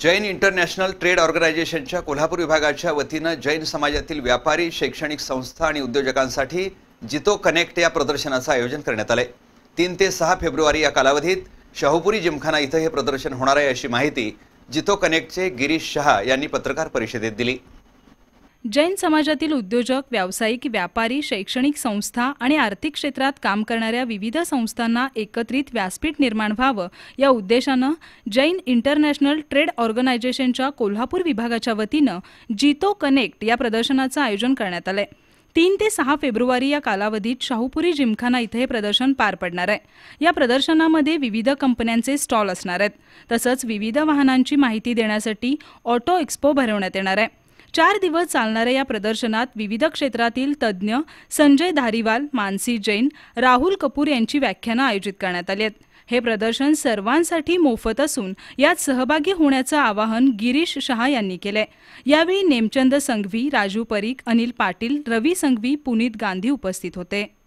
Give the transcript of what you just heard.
Jain international trade ऑर्गनायझेशनच्या कोल्हापूर विभागाच्या वतीनं जैन समाजातील व्यापारी शैक्षणिक संस्था आणि उद्योजकांसाठी जितो कनेक्ट या प्रदर्शनाचं आयोजन करण्यात आलं आहे तीन ते सहा फेब्रुवारी या कालावधीत शाहूपुरी जिमखाना इथं हे प्रदर्शन होणार आहे अशी माहिती जितो कनेक्टचे गिरीश शहा यांनी पत्रकार परिषदेत दिली जैन समाजातील उद्योजक व्यावसायिक व्यापारी शैक्षणिक संस्था आणि आर्थिक क्षेत्रात काम करणाऱ्या विविध संस्थांना एकत्रित व्यासपीठ निर्माण व्हावं या उद्देशानं जैन इंटरनॅशनल ट्रेड ऑर्गनायझेशनच्या कोल्हापूर विभागाच्या वतीनं जितो कनेक्ट या प्रदर्शनाचं आयोजन करण्यात आलंय तीन ते सहा फेब्रुवारी या कालावधीत शाहूपुरी जिमखाना इथे हे प्रदर्शन पार पडणार आहे या प्रदर्शनामध्ये विविध कंपन्यांचे स्टॉल असणार आहेत तसंच विविध वाहनांची माहिती देण्यासाठी ऑटो एक्स्पो भरवण्यात येणार आहे चार दिवस चालणाऱ्या या प्रदर्शनात विविध क्षेत्रातील तज्ज्ञ संजय धारीवाल मानसी जैन राहुल कपूर यांची व्याख्यानं आयोजित करण्यात आली आहेत हे प्रदर्शन सर्वांसाठी मोफत असून यात सहभागी होण्याचं आवाहन गिरीश शहा यांनी केलंय यावेळी नेमचंद संघवी राजू परीख अनिल पाटील रवी संघवी पुनीत गांधी उपस्थित होते